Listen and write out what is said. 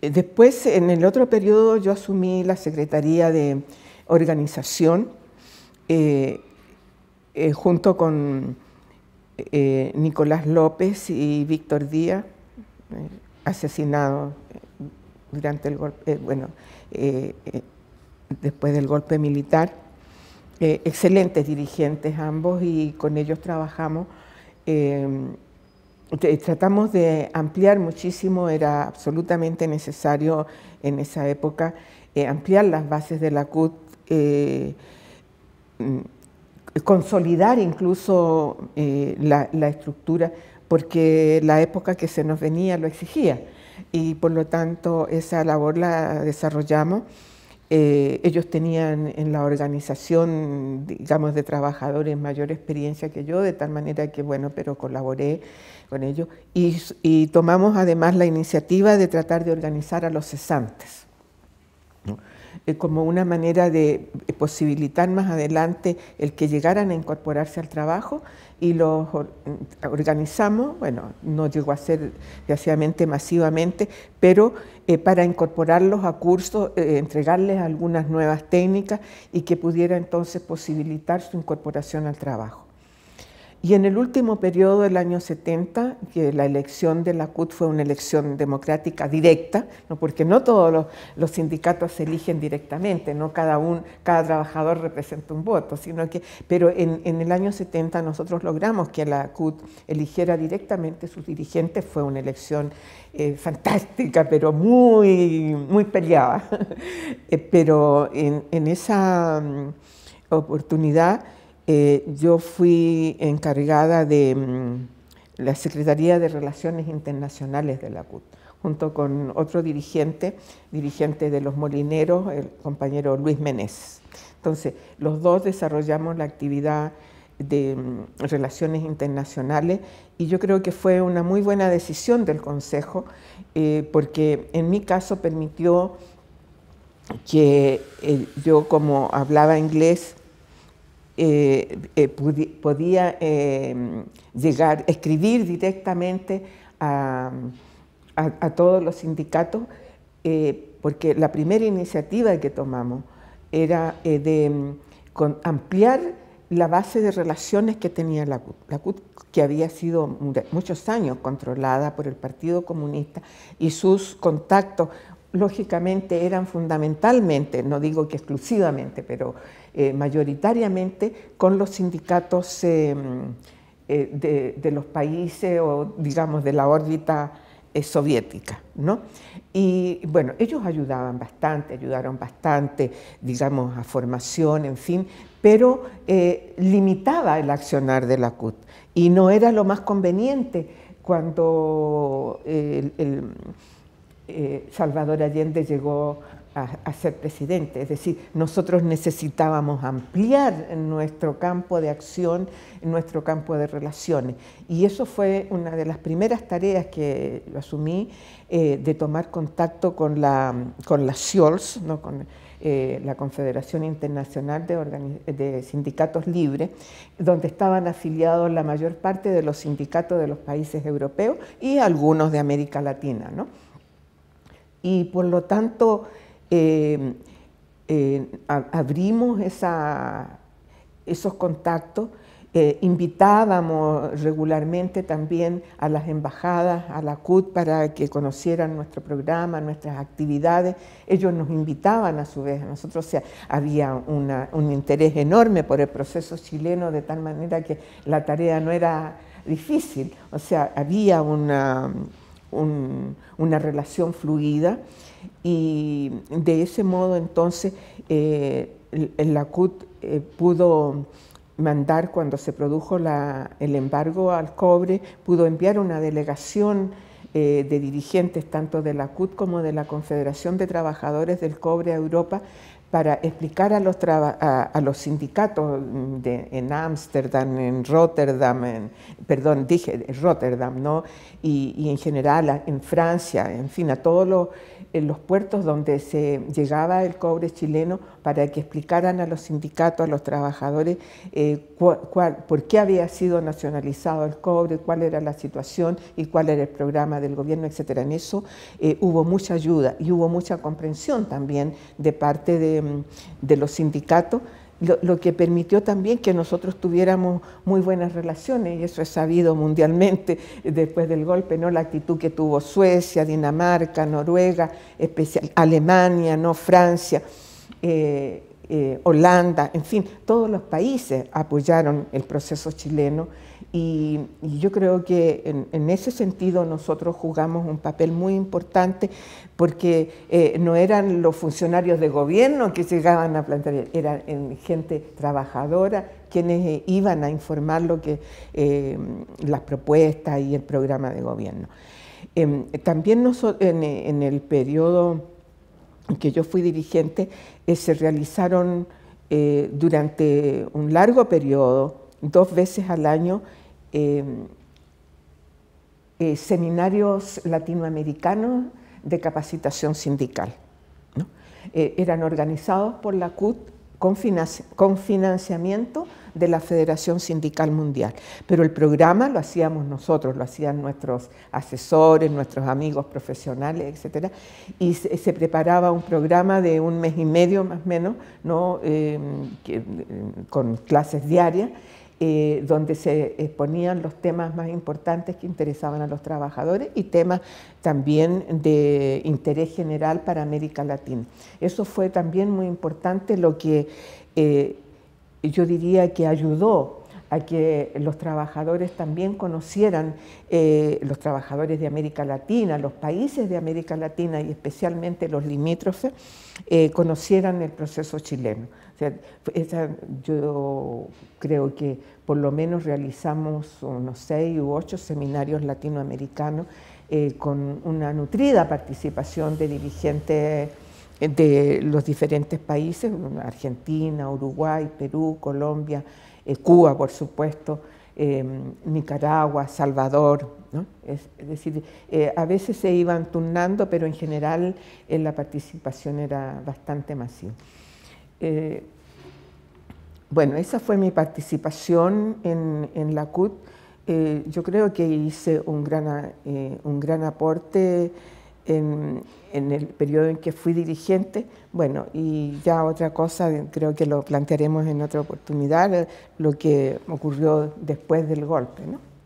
Eh, después, en el otro periodo, yo asumí la Secretaría de Organización eh, eh, junto con Nicolás López y Víctor Díaz, asesinados durante el golpe, bueno, después del golpe militar. excelentes dirigentes ambos y con ellos trabajamos tratamos de ampliar muchísimo, era absolutamente necesario en esa época eh, ampliar las bases de la CUT, eh, mm, consolidar incluso eh, la, estructura, porque la época que se nos venía lo exigía y por lo tanto esa labor la desarrollamos. Eh, ellos tenían en la organización, digamos, de trabajadores mayor experiencia que yo, de tal manera que, bueno, pero colaboré con ellos. y tomamos además la iniciativa de tratar de organizar a los cesantes. Eh, como una manera de eh, posibilitar más adelante el que llegaran a incorporarse al trabajo y los mm, organizamos, bueno, no llegó a ser desgraciadamente masivamente, pero eh, para incorporarlos a cursos, entregarles algunas nuevas técnicas y que pudiera entonces posibilitar su incorporación al trabajo. Y en el último periodo del año 70, que la elección de la CUT fue una elección democrática directa, ¿no? porque no todos los, sindicatos se eligen directamente, no cada, un, cada trabajador representa un voto, sino que, pero en, el año 70 nosotros logramos que la CUT eligiera directamente sus dirigentes, fue una elección eh, fantástica, pero muy, muy peleada. Eh, pero en esa mm, oportunidad eh, yo fui encargada de mm, la Secretaría de Relaciones Internacionales de la CUT, junto con otro dirigente, dirigente de los molineros, el compañero Luis Meneses. Entonces, los dos desarrollamos la actividad de mm, relaciones internacionales y yo creo que fue una muy buena decisión del Consejo eh, porque en mi caso permitió que eh, yo como hablaba inglés eh, eh, podía em, llegar, escribir directamente a, todos los sindicatos, eh, porque la primera iniciativa que tomamos era de em, ampliar la base de relaciones que tenía la CUT, la CUT que había sido muchos años controlada por el Partido Comunista y sus contactos lógicamente eran fundamentalmente, no digo que exclusivamente, pero eh, mayoritariamente con los sindicatos eh, mm, eh, de, los países o digamos de la órbita soviética. ¿no? Y bueno, ellos ayudaban bastante, ayudaron bastante, digamos, a formación, en fin, pero limitaba el accionar de la CUT y no era lo más conveniente cuando el eh, Salvador Allende llegó a, ser presidente. Es decir, nosotros necesitábamos ampliar nuestro campo de acción, nuestro campo de relaciones. Y eso fue una de las primeras tareas que asumí, eh, de tomar contacto con la, con la SIOLS, ¿no? con eh, la Confederación Internacional de, Sindicatos Libres, donde estaban afiliados la mayor parte de los sindicatos de los países europeos y algunos de América Latina y por lo tanto eh, eh, abrimos esos contactos, eh, invitábamos regularmente también a las embajadas, a la CUT, para que conocieran nuestro programa, nuestras actividades. Ellos nos invitaban a su vez a nosotros. O sea, había un interés enorme por el proceso chileno, de tal manera que la tarea no era difícil. O sea, había una una relación fluida y de ese modo entonces eh, la CUT eh, pudo mandar cuando se produjo el embargo al cobre, pudo enviar una delegación eh, de dirigentes tanto de la CUT como de la Confederación de Trabajadores del Cobre a Europa para explicar a los, a, los sindicatos de, en Ámsterdam, en Rotterdam, perdón, dije Rotterdam, ¿no? Y, en general en Francia, en fin, a todos los, puertos donde se llegaba el cobre chileno para que explicaran a los sindicatos, a los trabajadores, eh, por qué había sido nacionalizado el cobre, cuál era la situación y cuál era el programa del gobierno, etc. En eso eh, hubo mucha ayuda y hubo mucha comprensión también de parte de Em, de, los sindicatos, lo, que permitió también que nosotros tuviéramos muy buenas relaciones, y eso es sabido mundialmente después del golpe, ¿no? la actitud que tuvo Suecia, Dinamarca, Noruega, especial, Alemania, ¿no? Francia, eh, eh, Holanda, en fin, todos los países apoyaron el proceso chileno y, yo creo que en, ese sentido nosotros jugamos un papel muy importante porque eh, no eran los funcionarios de gobierno que llegaban a plantear, eran gente trabajadora quienes eh, iban a informar lo que eh, las propuestas y el programa de gobierno. Em, también en, en, el periodo en que yo fui dirigente se realizaron durante un largo periodo dos veces al año em, eh, seminarios latinoamericanos de capacitación sindical. Eh, eran organizados por la CUT con, financiamiento de la Federación Sindical Mundial. Pero el programa lo hacíamos nosotros, lo hacían nuestros asesores, nuestros amigos profesionales, etc. Y se, preparaba un programa de un mes y medio más o menos, ¿no? Em, em, con clases diarias. Eh, donde se exponían los temas más importantes que interesaban a los trabajadores y temas también de interés general para América Latina. Eso fue también muy importante lo que eh, yo diría que ayudó a que los trabajadores también conocieran, eh, los trabajadores de América Latina, los países de América Latina y especialmente los limítrofes, conocieran el proceso chileno sea, yo creo que por lo menos realizamos unos seis u ocho seminarios latinoamericanos eh, con una nutrida participación de dirigentes de los diferentes países, Argentina, Uruguay, Perú, Colombia, eh, Cuba, por supuesto, em, Nicaragua, Salvador. Es, decir, eh, a veces se iban turnando, pero en general la participación era bastante masiva. Eh, bueno, esa fue mi participación en, la CUT. Eh, yo creo que hice eh, un gran, aporte en, en, el periodo en que fui dirigente. Bueno, y ya otra cosa, creo que lo plantearemos en otra oportunidad, lo que ocurrió después del golpe. ¿no?